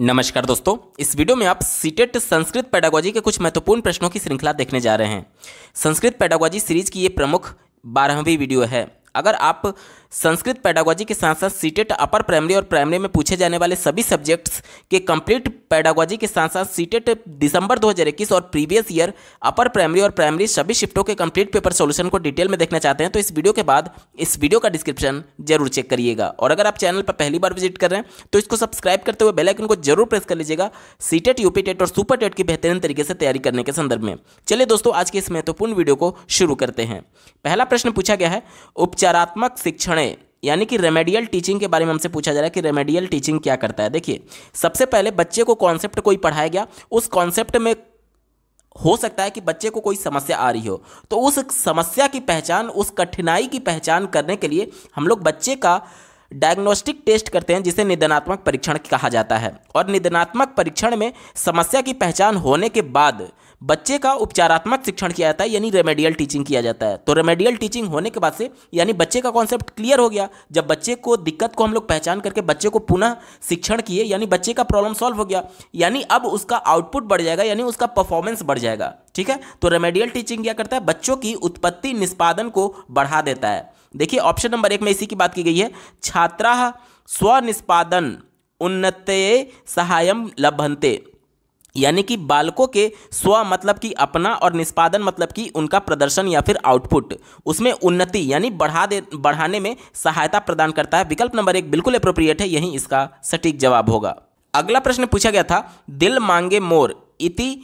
नमस्कार दोस्तों इस वीडियो में आप सीटेट संस्कृत पैडागोजी के कुछ महत्वपूर्ण प्रश्नों की श्रृंखला देखने जा रहे हैं संस्कृत पैडागोजी सीरीज की ये प्रमुख बारहवीं वीडियो है अगर आप संस्कृत पैडागोजी के साथ साथ सीटेट अपर प्राइमरी और प्राइमरी में पूछे जाने वाले सभी सब्जेक्ट्स के कंप्लीट पैडागोजी के साथ साथ सीटेट दिसंबर 2021 और प्रीवियस ईयर अपर प्राइमरी और प्राइमरी सभी शिफ्टों के कंप्लीट पेपर सोल्यूशन को डिटेल में देखना चाहते हैं तो इस वीडियो के बाद इस वीडियो का डिस्क्रिप्शन जरूर चेक करिएगा और अगर आप चैनल पर पहली बार विजिट कर रहे हैं तो इसको सब्सक्राइब करते हुए बेलाइकन को जरूर प्रेस कर लीजिएगा सीटेट यूपी टेट और सुपर टेट की बेहतरीन तरीके से तैयारी करने के संदर्भ में चलिए दोस्तों आज के इस महत्वपूर्ण वीडियो को शुरू करते हैं पहला प्रश्न पूछा गया है उपच उपचारात्मक शिक्षण यानी कि रेमेडियल टीचिंग के बारे में हमसे पूछा जा रहा है कि रेमेडियल टीचिंग क्या करता है देखिए सबसे पहले बच्चे को कॉन्सेप्ट कोई पढ़ाया गया उस कॉन्सेप्ट में हो सकता है कि बच्चे को कोई समस्या आ रही हो तो उस समस्या की पहचान उस कठिनाई की पहचान करने के लिए हम लोग बच्चे का डायग्नोस्टिक टेस्ट करते हैं जिसे निदनात्मक परीक्षण कहा जाता है और निदनात्मक परीक्षण में समस्या की पहचान होने के बाद बच्चे का उपचारात्मक शिक्षण किया जाता है यानी रेमेडियल टीचिंग किया जाता है तो रेमेडियल टीचिंग होने के बाद से यानी बच्चे का कॉन्सेप्ट क्लियर हो गया जब बच्चे को दिक्कत को हम लोग पहचान करके बच्चे को पुनः शिक्षण किए यानी बच्चे का प्रॉब्लम सॉल्व हो गया यानी अब उसका आउटपुट बढ़ जाएगा यानी उसका परफॉर्मेंस बढ़ जाएगा ठीक है तो रेमेडियल टीचिंग क्या करता है बच्चों की उत्पत्ति निष्पादन को बढ़ा देता है देखिए ऑप्शन नंबर एक में इसी की बात की गई है छात्रा स्वनिष्पादन उन्नते सहायम लभनते यानी कि बालकों के स्व मतलब कि अपना और निष्पादन मतलब कि उनका प्रदर्शन या फिर आउटपुट उसमें उन्नति यानी बढ़ा दे बढ़ाने में सहायता प्रदान करता है विकल्प नंबर एक बिल्कुल अप्रोप्रिएट है यही इसका सटीक जवाब होगा अगला प्रश्न पूछा गया था दिल मांगे मोर इति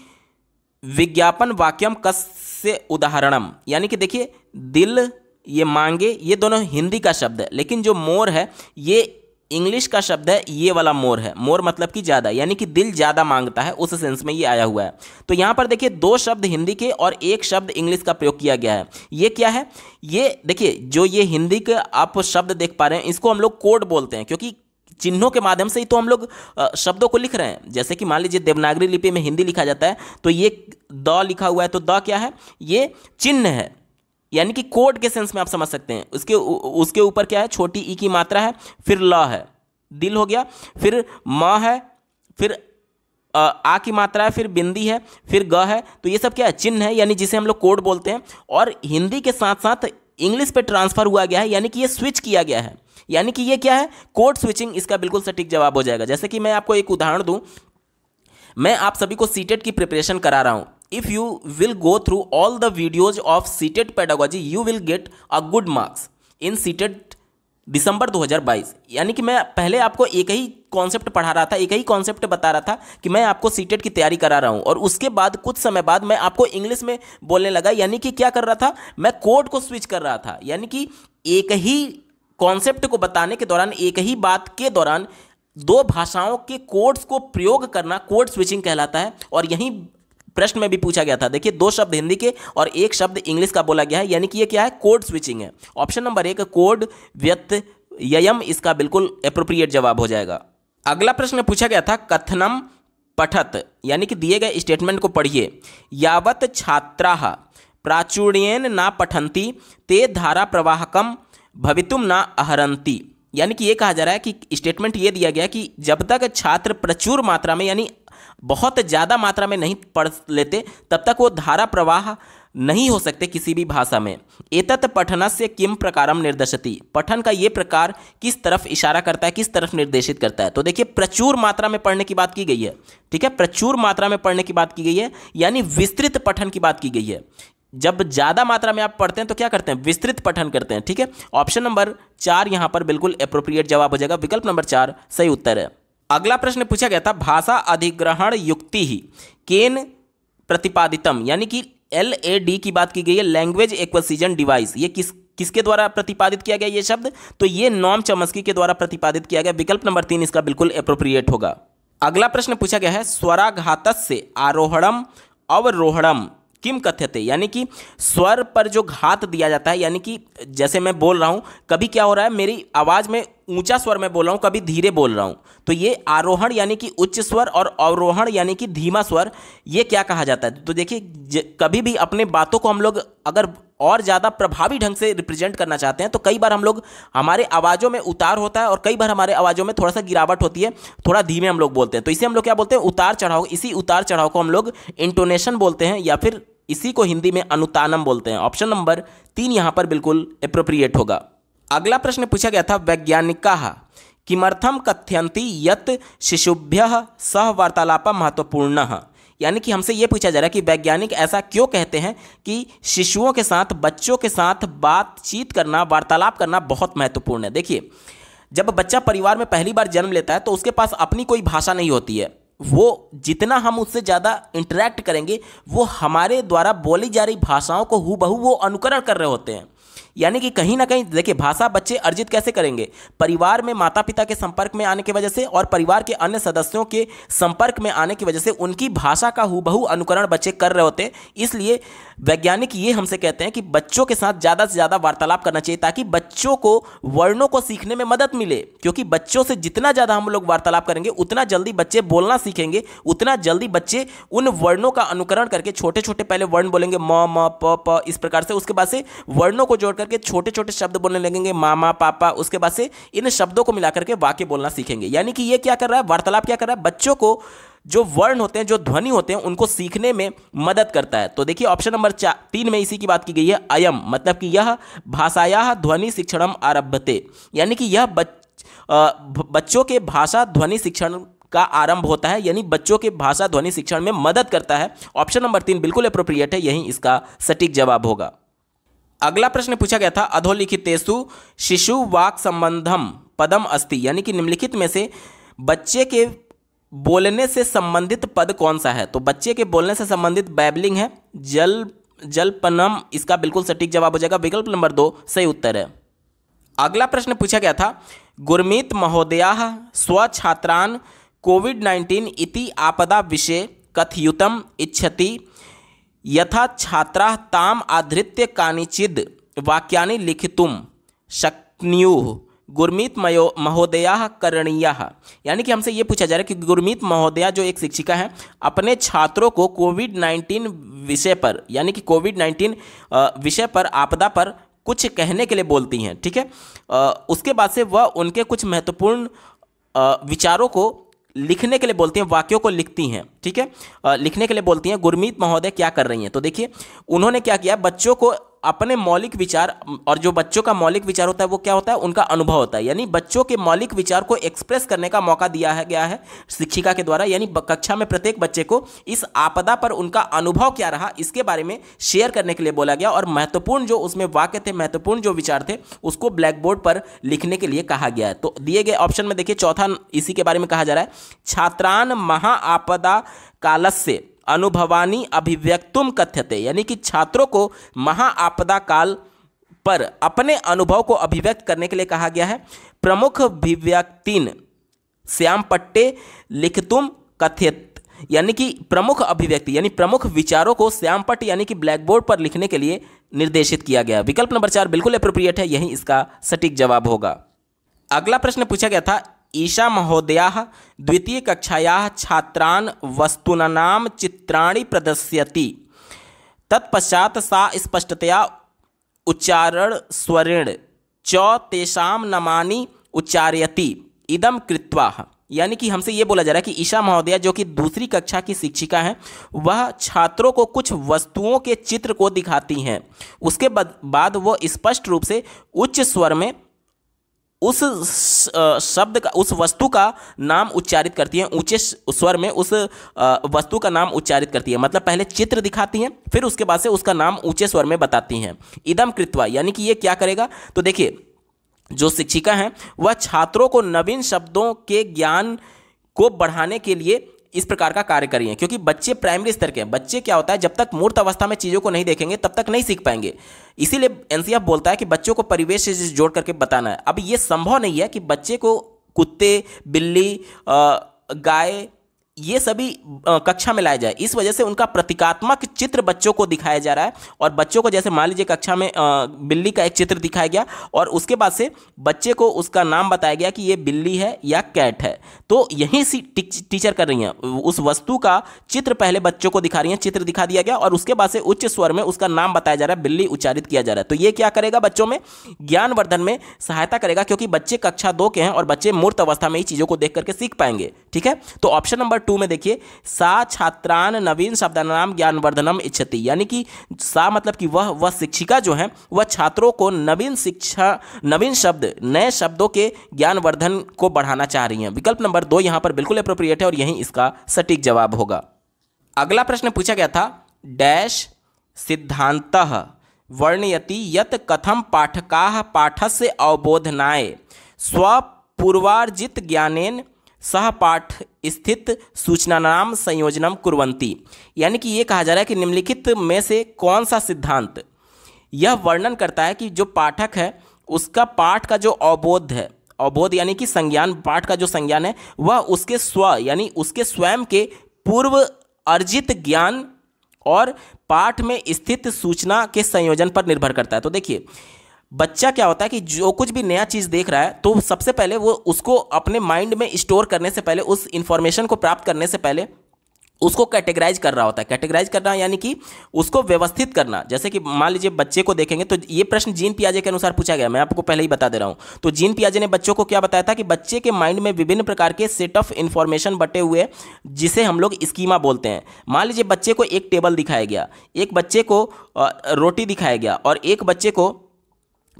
विज्ञापन वाक्यम कस्य उदाहरणम यानी कि देखिए दिल ये मांगे ये दोनों हिंदी का शब्द है लेकिन जो मोर है ये इंग्लिश का शब्द है ये वाला मोर है मोर मतलब कि ज़्यादा यानी कि दिल ज़्यादा मांगता है उस सेंस में ये आया हुआ है तो यहाँ पर देखिए दो शब्द हिंदी के और एक शब्द इंग्लिश का प्रयोग किया गया है ये क्या है ये देखिए जो ये हिंदी के आप शब्द देख पा रहे हैं इसको हम लोग कोड बोलते हैं क्योंकि चिन्हों के माध्यम से ही तो हम लोग शब्दों को लिख रहे हैं जैसे कि मान लीजिए देवनागरी लिपि में हिंदी लिखा जाता है तो ये द लिखा हुआ है तो द क्या है ये चिन्ह है यानी कि कोड के सेंस में आप समझ सकते हैं उसके उसके ऊपर क्या है छोटी ई की मात्रा है फिर ल है दिल हो गया फिर म है फिर आ की मात्रा है फिर बिंदी है फिर ग है तो ये सब क्या है चिन्ह है यानी जिसे हम लोग कोड बोलते हैं और हिंदी के साथ साथ इंग्लिश पे ट्रांसफर हुआ गया है यानी कि ये स्विच किया गया है यानी कि ये क्या है कोड स्विचिंग इसका बिल्कुल सटीक जवाब हो जाएगा जैसे कि मैं आपको एक उदाहरण दूँ मैं आप सभी को सीटेट की प्रिपरेशन करा रहा हूँ if you will go through all the videos of seated pedagogy you will get a good marks in seated दिसंबर 2022 यानी कि मैं पहले आपको एक ही कॉन्सेप्ट पढ़ा रहा था एक ही कॉन्सेप्ट बता रहा था कि मैं आपको सीटेट की तैयारी करा रहा हूँ और उसके बाद कुछ समय बाद मैं आपको इंग्लिश में बोलने लगा यानी कि क्या कर रहा था मैं कोड को स्विच कर रहा था यानी कि एक ही कॉन्सेप्ट को बताने के दौरान एक ही बात के दौरान दो भाषाओं के कोड्स को प्रयोग करना कोड स्विचिंग कहलाता है और यहीं प्रश्न में भी पूछा गया था देखिए दो शब्द हिंदी के और एक शब्द इंग्लिश का बोला गया है यानी कि ये क्या है कोड स्विचिंग है ऑप्शन नंबर एक कोड व्यत यम इसका बिल्कुल अप्रोप्रिएट जवाब हो जाएगा अगला प्रश्न पूछा गया था कथनम पठत यानी कि दिए गए स्टेटमेंट को पढ़िए यावत छात्रा प्राचुर्यन ना पठंती ते धारा प्रवाहकम भवितुम ना अहरंती यानी कि ये कहा जा रहा है कि स्टेटमेंट ये दिया गया कि जब तक छात्र प्रचुर मात्रा में यानी बहुत ज़्यादा मात्रा में नहीं पढ़ लेते तब तक वो धारा प्रवाह नहीं हो सकते किसी भी भाषा में एतत् पठन से किम प्रकारम निर्देशती पठन का ये प्रकार किस तरफ इशारा करता है किस तरफ निर्देशित करता है तो देखिए प्रचुर मात्रा में पढ़ने की बात की गई है ठीक है प्रचुर मात्रा में पढ़ने की बात की गई है यानी विस्तृत पठन की बात की गई है जब ज़्यादा मात्रा में आप पढ़ते हैं तो क्या करते हैं विस्तृत पठन करते हैं ठीक है ऑप्शन नंबर चार यहाँ पर बिल्कुल अप्रोप्रिएट जवाब हो जाएगा विकल्प नंबर चार सही उत्तर है अगला प्रश्न पूछा गया था भाषा अधिग्रहण युक्ति ही केन प्रतिपादितम यानी कि एल ए डी की बात की गई है लैंग्वेज एक्वसीजन डिवाइस ये किस किसके द्वारा प्रतिपादित किया गया ये शब्द तो ये नॉम चमस्की के द्वारा प्रतिपादित किया गया विकल्प नंबर तीन इसका बिल्कुल अप्रोप्रिएट होगा अगला प्रश्न पूछा गया है स्वराघात से आरोहणम अवरोहणम किम कथ्यते यानी कि स्वर पर जो घात दिया जाता है यानी कि जैसे मैं बोल रहा हूँ कभी क्या हो रहा है मेरी आवाज़ में ऊंचा स्वर में बोल रहा हूँ कभी धीरे बोल रहा हूँ तो ये आरोहण यानी कि उच्च स्वर और अवरोहण यानी कि धीमा स्वर ये क्या कहा जाता है तो देखिए कभी भी अपने बातों को हम लोग अगर और ज़्यादा प्रभावी ढंग से रिप्रेजेंट करना चाहते हैं तो कई बार हम लोग हमारे आवाज़ों में उतार होता है और कई बार हमारे आवाज़ों में थोड़ा सा गिरावट होती है थोड़ा धीमे हम लोग बोलते हैं तो इसे हम लोग क्या बोलते हैं उतार चढ़ाव इसी उतार चढ़ाव को हम लोग इंटोनेशन बोलते हैं या फिर इसी को हिंदी में अनुतानम बोलते हैं ऑप्शन नंबर तीन यहाँ पर बिल्कुल अप्रोप्रिएट होगा अगला प्रश्न पूछा गया था वैज्ञानिका किमर्थम कथ्यंती यत शिशुभ्य सह वार्तालाप महत्वपूर्ण है यानी कि हमसे ये पूछा जा रहा है कि वैज्ञानिक ऐसा क्यों कहते हैं कि शिशुओं के साथ बच्चों के साथ बातचीत करना वार्तालाप करना बहुत महत्वपूर्ण है देखिए जब बच्चा परिवार में पहली बार जन्म लेता है तो उसके पास अपनी कोई भाषा नहीं होती है वो जितना हम उससे ज़्यादा इंटरेक्ट करेंगे वो हमारे द्वारा बोली जा रही भाषाओं को हु वो अनुकरण कर रहे होते हैं यानी कि कहीं ना कहीं देखिए भाषा बच्चे अर्जित कैसे करेंगे परिवार में माता पिता के संपर्क में आने की वजह से और परिवार के अन्य सदस्यों के संपर्क में आने की वजह से उनकी भाषा का हुबहू अनुकरण बच्चे कर रहे होते हैं इसलिए वैज्ञानिक ये हमसे कहते हैं कि बच्चों के साथ ज़्यादा से ज़्यादा वार्तालाप करना चाहिए ताकि बच्चों को वर्णों को सीखने में मदद मिले क्योंकि बच्चों से जितना ज़्यादा हम लोग वार्तालाप करेंगे उतना जल्दी बच्चे बोलना सीखेंगे उतना जल्दी बच्चे उन वर्णों का अनुकरण करके छोटे छोटे पहले वर्ण बोलेंगे म म प प इस प्रकार से उसके बाद से वर्णों को जोड़ करके छोटे छोटे शब्द बोलने लगेंगे मामा पापा उसके बाद से इन शब्दों को मिलाकर के वाक्य बोलना सीखेंगे यानी कि ये क्या कर रहा है वार्तालाप क्या कर रहा है बच्चों को जो वर्ण होते हैं जो ध्वनि होते हैं उनको सीखने में मदद करता है तो देखिए ऑप्शन नंबर चार तीन में इसी की बात की गई है अयम मतलब कि यह भाषाया ध्वनि शिक्षणम आरभते यानी कि यह बच, आ, बच्चों के भाषा ध्वनि शिक्षण का आरंभ होता है यानी बच्चों के भाषा ध्वनि शिक्षण में मदद करता है ऑप्शन नंबर तीन बिल्कुल अप्रोप्रिएट है यही इसका सटीक जवाब होगा अगला प्रश्न पूछा गया था अधोलिखित तेसु शिशु वाक संबंधम पदम अस्ति यानी कि निम्नलिखित में से बच्चे के बोलने से संबंधित पद कौन सा है तो बच्चे के बोलने से संबंधित बैबलिंग है जल जलपनम इसका बिल्कुल सटीक जवाब हो जाएगा विकल्प नंबर दो सही उत्तर है अगला प्रश्न पूछा गया था गुरमीत महोदया स्वछात्रान कोविड नाइन्टीन इति आपदा विषय कथयुतम इच्छती यथा छात्रा ताम आधृत्य कानिचिद वाक्यानि लिखितुम शक्नु गुरमीत मयो महोदया करणीय यानी कि हमसे ये पूछा जा रहा है कि गुरमीत महोदया जो एक शिक्षिका हैं अपने छात्रों को कोविड नाइन्टीन विषय पर यानी कि कोविड नाइन्टीन विषय पर आपदा पर कुछ कहने के लिए बोलती हैं ठीक है आ, उसके बाद से वह उनके कुछ महत्वपूर्ण विचारों को लिखने के लिए बोलती हैं वाक्यों को लिखती हैं ठीक है लिखने के लिए बोलती हैं गुरमीत महोदय क्या कर रही हैं तो देखिए उन्होंने क्या किया बच्चों को अपने मौलिक विचार और जो बच्चों का मौलिक विचार होता है वो क्या होता है उनका अनुभव होता है यानी बच्चों के मौलिक विचार को एक्सप्रेस करने का मौका दिया है गया है शिक्षिका के द्वारा यानी कक्षा में प्रत्येक बच्चे को इस आपदा पर उनका अनुभव क्या रहा इसके बारे में शेयर करने के लिए बोला गया और महत्वपूर्ण जो उसमें वाक्य थे महत्वपूर्ण जो विचार थे उसको ब्लैक बोर्ड पर लिखने के लिए कहा गया है तो दिए गए ऑप्शन में देखिए चौथा इसी के बारे में कहा जा रहा है छात्रान महा कालस से अनुभवानी अभिव्यक्तुम कथ्यते यानी कि छात्रों को महाआपदा काल पर अपने अनुभव को अभिव्यक्त करने के लिए कहा गया है प्रमुख अभिव्यक्तिन श्याम पट्टे लिखतुम कथित यानी कि प्रमुख अभिव्यक्ति यानी प्रमुख विचारों को श्यामपट यानी कि ब्लैक बोर्ड पर लिखने के लिए निर्देशित किया गया विकल्प नंबर चार बिल्कुल अप्रोप्रिएट है यही इसका सटीक जवाब होगा अगला प्रश्न पूछा गया था ईशा महोदया द्वितीय कक्षाया छात्रा वस्तूना चिरा प्रदर्शयति तत्पश्चात सा स्पष्टतया उच्चारण च तेषां नमानि उच्चारयति इदम कृत्वा यानी कि हमसे ये बोला जा रहा है कि ईशा महोदया जो कि दूसरी कक्षा की शिक्षिका हैं वह छात्रों को कुछ वस्तुओं के चित्र को दिखाती हैं उसके बाद वो स्पष्ट रूप से उच्च स्वर में उस शब्द का उस वस्तु का नाम उच्चारित करती हैं ऊंचे स्वर में उस वस्तु का नाम उच्चारित करती है मतलब पहले चित्र दिखाती हैं फिर उसके बाद से उसका नाम ऊंचे स्वर में बताती हैं इदम कृत्वा यानी कि ये क्या करेगा तो देखिए जो शिक्षिका हैं वह छात्रों को नवीन शब्दों के ज्ञान को बढ़ाने के लिए इस प्रकार का कार्य करिए क्योंकि बच्चे प्राइमरी स्तर के हैं बच्चे क्या होता है जब तक मूर्त अवस्था में चीज़ों को नहीं देखेंगे तब तक नहीं सीख पाएंगे इसीलिए एन बोलता है कि बच्चों को परिवेश से जोड़ करके बताना है अब ये संभव नहीं है कि बच्चे को कुत्ते बिल्ली गाय ये सभी कक्षा में लाया जाए इस वजह से उनका प्रतीकात्मक चित्र बच्चों को दिखाया जा रहा है और बच्चों को जैसे मान लीजिए कक्षा में बिल्ली का एक चित्र दिखाया गया और उसके बाद से बच्चे को उसका नाम बताया गया कि ये बिल्ली है या कैट है तो यही सी टीचर कर रही हैं उस वस्तु का चित्र पहले बच्चों को दिखा रही हैं चित्र दिखा दिया गया और उसके बाद से उच्च स्वर में उसका नाम बताया जा रहा है बिल्ली उच्चारित किया जा रहा है तो ये क्या करेगा बच्चों में ज्ञानवर्धन में सहायता करेगा क्योंकि बच्चे कक्षा दो के हैं और बच्चे मूर्त अवस्था में ही चीज़ों को देख करके सीख पाएंगे ठीक है तो ऑप्शन नंबर टू में देखिए सा छात्रान नवीन शब्दानाम ज्ञानवर्धनम इच्छति यानी कि सा मतलब कि वह वह शिक्षिका जो है वह छात्रों को नवीन शिक्षा नवीन शब्द नए शब्दों के ज्ञानवर्धन को बढ़ाना चाह रही हैं विकल्प नंबर दो यहाँ पर बिल्कुल अप्रोप्रिएट है और यही इसका सटीक जवाब होगा अगला प्रश्न पूछा गया था डैश सिद्धांत वर्णयति यत कथम पाठका पाठस्य अवबोधनाय स्वपूर्वार्जित ज्ञानेन सहपाठ स्थित सूचनानाम संयोजनम कुरवंती यानी कि ये कहा जा रहा है कि निम्नलिखित में से कौन सा सिद्धांत यह वर्णन करता है कि जो पाठक है उसका पाठ का जो अवबोध है अवबोध यानी कि संज्ञान पाठ का जो संज्ञान है वह उसके स्व यानी उसके स्वयं के पूर्व अर्जित ज्ञान और पाठ में स्थित सूचना के संयोजन पर निर्भर करता है तो देखिए बच्चा क्या होता है कि जो कुछ भी नया चीज़ देख रहा है तो सबसे पहले वो उसको अपने माइंड में स्टोर करने से पहले उस इन्फॉर्मेशन को प्राप्त करने से पहले उसको कैटेगराइज कर रहा होता है कैटेगराइज करना यानी कि उसको व्यवस्थित करना जैसे कि मान लीजिए बच्चे को देखेंगे तो ये प्रश्न जीन पियाजे के अनुसार पूछा गया मैं आपको पहले ही बता दे रहा हूँ तो जीन पियाजे ने बच्चों को क्या बताया था कि बच्चे के माइंड में विभिन्न प्रकार के सेट ऑफ इन्फॉर्मेशन बटे हुए जिसे हम लोग स्कीमा बोलते हैं मान लीजिए बच्चे को एक टेबल दिखाया गया एक बच्चे को रोटी दिखाया गया और एक बच्चे को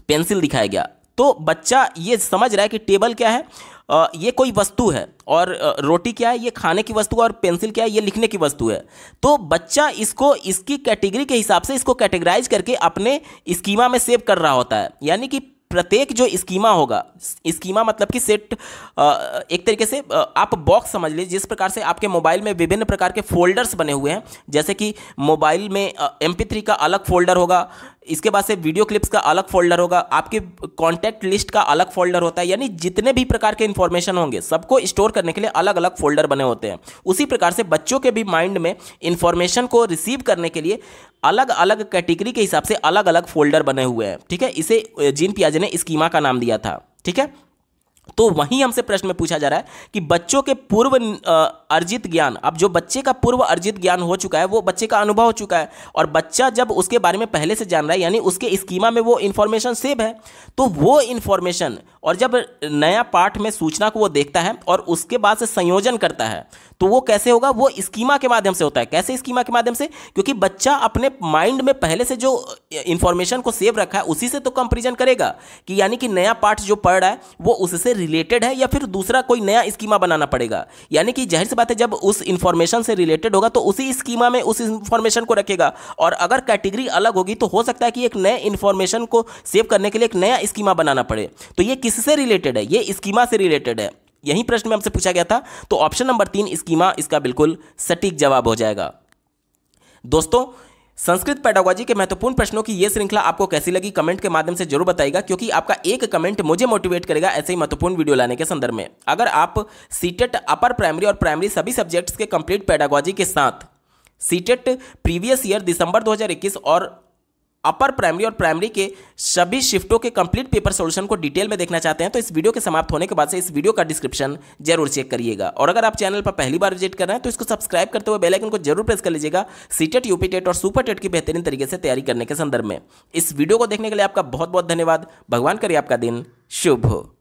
पेंसिल दिखाया गया तो बच्चा ये समझ रहा है कि टेबल क्या है आ, ये कोई वस्तु है और रोटी क्या है ये खाने की वस्तु और पेंसिल क्या है ये लिखने की वस्तु है तो बच्चा इसको इसकी कैटेगरी के हिसाब से इसको कैटेगराइज करके अपने स्कीमा में सेव कर रहा होता है यानी कि प्रत्येक जो स्कीमा होगा स्कीमा मतलब कि सेट एक तरीके से आप बॉक्स समझ लीजिए जिस प्रकार से आपके मोबाइल में विभिन्न प्रकार के फोल्डर्स बने हुए हैं जैसे कि मोबाइल में एम का अलग फोल्डर होगा इसके बाद से वीडियो क्लिप्स का अलग फोल्डर होगा आपके कॉन्टैक्ट लिस्ट का अलग फोल्डर होता है यानी जितने भी प्रकार के इन्फॉर्मेशन होंगे सबको स्टोर करने के लिए अलग अलग फोल्डर बने होते हैं उसी प्रकार से बच्चों के भी माइंड में इन्फॉर्मेशन को रिसीव करने के लिए अलग अलग कैटेगरी के हिसाब से अलग अलग फोल्डर बने हुए हैं ठीक है इसे जीन पियाजे ने स्कीमा का नाम दिया था ठीक है तो वहीं हमसे प्रश्न में पूछा जा रहा है कि बच्चों के पूर्व अर्जित ज्ञान अब जो बच्चे का पूर्व अर्जित ज्ञान हो चुका है वो बच्चे का अनुभव हो चुका है और बच्चा जब उसके बारे में पहले से जान रहा है यानी उसके स्कीमा में वो इन्फॉर्मेशन सेव है तो वो इन्फॉर्मेशन और जब नया पाठ में सूचना को वो देखता है और उसके बाद से संयोजन करता है तो वो कैसे होगा वो स्कीमा के माध्यम से होता है कैसे स्कीमा के माध्यम से क्योंकि बच्चा अपने माइंड में पहले से जो इन्फॉर्मेशन को सेव रखा है उसी से तो कंपेरिजन करेगा कि यानी कि नया पाठ जो पढ़ रहा है वो उससे रिलेटेड है या फिर दूसरा कोई नया स्कीमा बनाना पड़ेगा यानी कि जाहिर सी बात है जब उस इंफॉर्मेशन से रिलेटेड होगा तो उसी स्कीमा में उस इंफॉर्मेशन को रखेगा और अगर कैटेगरी अलग होगी तो हो सकता है कि एक नए इन्फॉर्मेशन को सेव करने के लिए एक नया स्कीमा बनाना पड़े तो ये किससे रिलेटेड है ये स्कीमा से रिलेटेड है यही प्रश्न में हमसे पूछा गया था तो ऑप्शन नंबर तीन स्कीमा इसका बिल्कुल सटीक जवाब हो जाएगा दोस्तों संस्कृत पैडागोजी के महत्वपूर्ण प्रश्नों की यह श्रृंखला आपको कैसी लगी कमेंट के माध्यम से जरूर बताएगा क्योंकि आपका एक कमेंट मुझे मोटिवेट करेगा ऐसे ही महत्वपूर्ण वीडियो लाने के संदर्भ में अगर आप सीटेट अपर प्राइमरी और प्राइमरी सभी सब्जेक्ट्स के कंप्लीट पैडागोजी के साथ सीटेट प्रीवियस ईयर दिसंबर 2021 और अपर प्राइमरी और प्राइमरी के सभी शिफ्टों के कंप्लीट पेपर सॉल्यूशन को डिटेल में देखना चाहते हैं तो इस वीडियो के समाप्त होने के बाद से इस वीडियो का डिस्क्रिप्शन जरूर चेक करिएगा और अगर आप चैनल पर पहली बार विजिट कर रहे हैं तो इसको सब्सक्राइब करते हुए बेलाइकन को जरूर प्रेस कर लीजिएगा सीटेट यूपी टेट और सुपर टेट की बेहतरीन तरीके से तैयारी करने के संदर्भ में इस वीडियो को देखने के लिए आपका बहुत बहुत धन्यवाद भगवान करिए आपका दिन शुभ हो